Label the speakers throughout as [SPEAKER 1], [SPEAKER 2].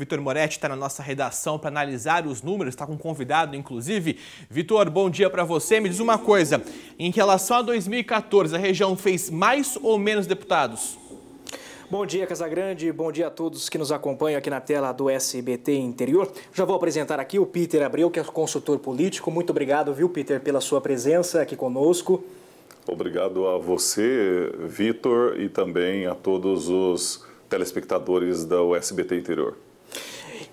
[SPEAKER 1] Vitor Moretti está na nossa redação para analisar os números, está com um convidado, inclusive. Vitor, bom dia para você. Me diz uma coisa: em relação a 2014, a região fez mais ou menos deputados?
[SPEAKER 2] Bom dia, Casagrande. Bom dia a todos que nos acompanham aqui na tela do SBT Interior. Já vou apresentar aqui o Peter Abreu, que é consultor político. Muito obrigado, viu, Peter, pela sua presença aqui conosco.
[SPEAKER 3] Obrigado a você, Vitor, e também a todos os telespectadores da USBT Interior.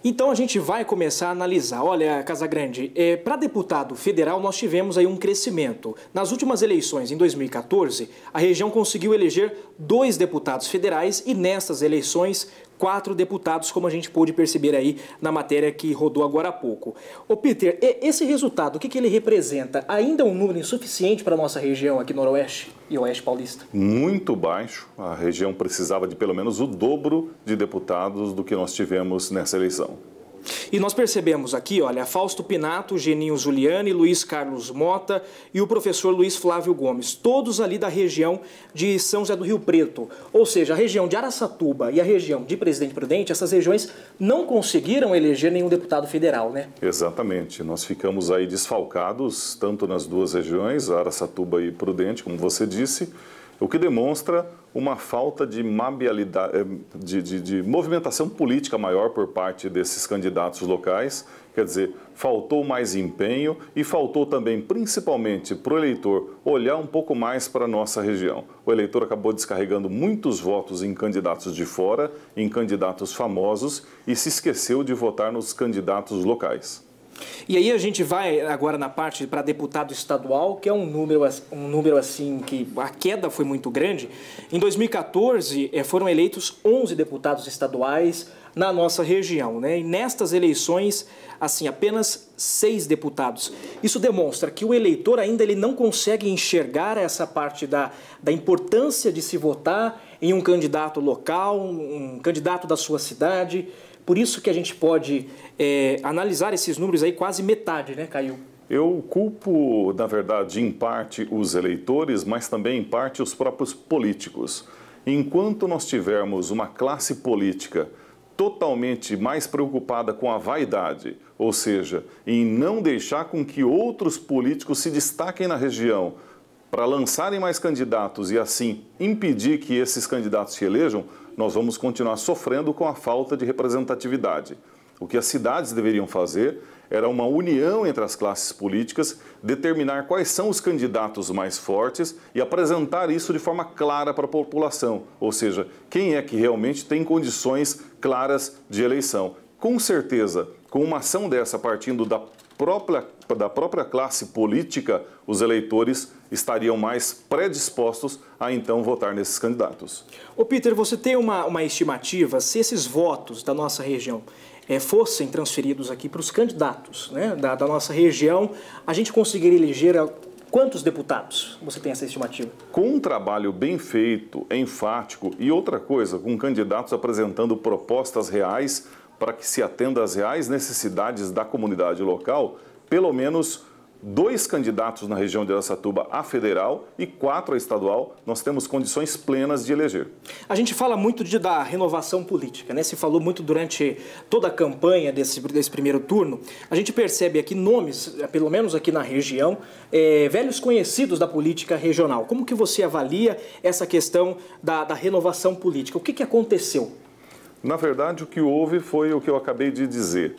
[SPEAKER 2] Então a gente vai começar a analisar. Olha, Casa é, para deputado federal nós tivemos aí um crescimento. Nas últimas eleições, em 2014, a região conseguiu eleger dois deputados federais e nestas eleições quatro deputados, como a gente pôde perceber aí na matéria que rodou agora há pouco. O Peter, esse resultado, o que, que ele representa? Ainda um número insuficiente para a nossa região aqui no Noroeste e Oeste Paulista?
[SPEAKER 3] Muito baixo. A região precisava de pelo menos o dobro de deputados do que nós tivemos nessa eleição.
[SPEAKER 2] E nós percebemos aqui, olha, Fausto Pinato, Geninho Zuliani, Luiz Carlos Mota e o professor Luiz Flávio Gomes, todos ali da região de São José do Rio Preto. Ou seja, a região de Araçatuba e a região de Presidente Prudente, essas regiões não conseguiram eleger nenhum deputado federal, né?
[SPEAKER 3] Exatamente. Nós ficamos aí desfalcados, tanto nas duas regiões, Araçatuba e Prudente, como você disse, o que demonstra uma falta de, eh, de, de, de, movimentação política maior por parte desses candidatos locais. Quer dizer, faltou mais empenho e faltou também, principalmente para o eleitor, olhar um pouco mais para a nossa região. O eleitor acabou descarregando muitos votos em candidatos de fora, em candidatos famosos e se esqueceu de votar nos candidatos locais. E aí a gente vai agora na parte para
[SPEAKER 2] deputado estadual, que é um número, um número assim que a queda foi muito grande. Em 2014 eh, foram eleitos 11 deputados estaduais na nossa região, né? E nestas eleições, assim, apenas seis deputados. Isso demonstra que o eleitor ainda ele não consegue enxergar essa parte da, da importância de se votar em um candidato local, um candidato da sua cidade, por isso que a gente pode é, analisar esses números aí quase metade, né, Caio?
[SPEAKER 3] Eu culpo, na verdade, em parte os eleitores, mas também em parte os próprios políticos. Enquanto nós tivermos uma classe política totalmente mais preocupada com a vaidade, ou seja, em não deixar com que outros políticos se destaquem na região para lançarem mais candidatos e assim impedir que esses candidatos se elejam, nós vamos continuar sofrendo com a falta de representatividade. O que as cidades deveriam fazer era uma união entre as classes políticas, determinar quais são os candidatos mais fortes e apresentar isso de forma clara para a população, ou seja, quem é que realmente tem condições claras de eleição. Com certeza, com uma ação dessa partindo da própria, da própria classe política, os eleitores estariam mais predispostos a então votar nesses candidatos.
[SPEAKER 2] o Peter, você tem uma, uma estimativa se esses votos da nossa região é, fossem transferidos aqui para os candidatos né, da, da nossa região, a gente conseguiria
[SPEAKER 3] eleger a... Eh, quantos deputados você tem essa estimativa? Com um trabalho bem feito, enfático e outra coisa, com candidatos apresentando propostas reais, para que se atenda às reais necessidades da comunidade local, pelo menos dois candidatos na região de Aracatuba a federal e quatro a estadual, nós temos condições plenas de eleger. A gente fala muito de, da renovação política, né? Se falou muito durante
[SPEAKER 2] toda a campanha desse, desse primeiro turno. A gente percebe aqui nomes, eh, pelo menos aqui na região, é, velhos conhecidos da política regional. Como que você avalia essa questão
[SPEAKER 3] da, da renovação política? O que, que aconteceu? Na verdade, o que houve foi o que eu acabei de dizer.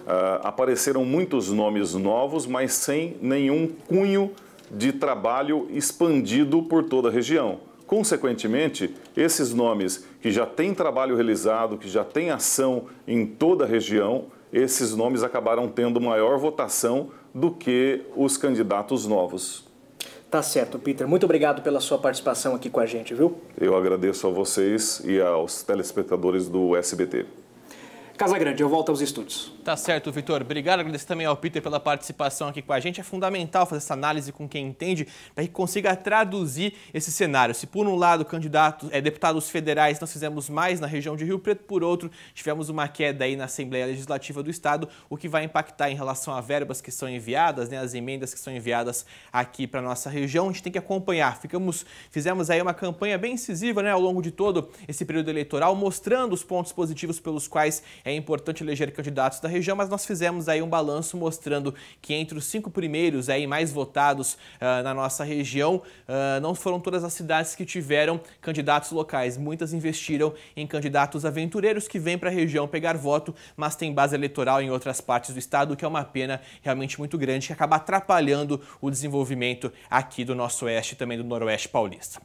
[SPEAKER 3] Uh, apareceram muitos nomes novos, mas sem nenhum cunho de trabalho expandido por toda a região. Consequentemente, esses nomes que já têm trabalho realizado, que já têm ação em toda a região, esses nomes acabaram tendo maior votação do que os candidatos novos. Tá certo, Peter. Muito obrigado pela sua participação aqui com a gente, viu? Eu agradeço a vocês e aos telespectadores do SBT. Casa
[SPEAKER 2] Grande, eu volto aos estúdios.
[SPEAKER 1] Tá certo, Vitor. Obrigado. Agradeço também ao Peter pela participação aqui com a gente. É fundamental fazer essa análise com quem entende para que consiga traduzir esse cenário. Se por um lado, candidatos, é, deputados federais, nós fizemos mais na região de Rio Preto, por outro, tivemos uma queda aí na Assembleia Legislativa do Estado, o que vai impactar em relação a verbas que são enviadas, né, as emendas que são enviadas aqui para nossa região. A gente tem que acompanhar. Ficamos, fizemos aí uma campanha bem incisiva né, ao longo de todo esse período eleitoral, mostrando os pontos positivos pelos quais é importante eleger candidatos da região, mas nós fizemos aí um balanço mostrando que entre os cinco primeiros aí mais votados uh, na nossa região, uh, não foram todas as cidades que tiveram candidatos locais. Muitas investiram em candidatos aventureiros que vêm para a região pegar voto, mas tem base eleitoral em outras partes do estado, o que é uma pena realmente muito grande, que acaba atrapalhando o desenvolvimento aqui do nosso oeste e também do noroeste paulista.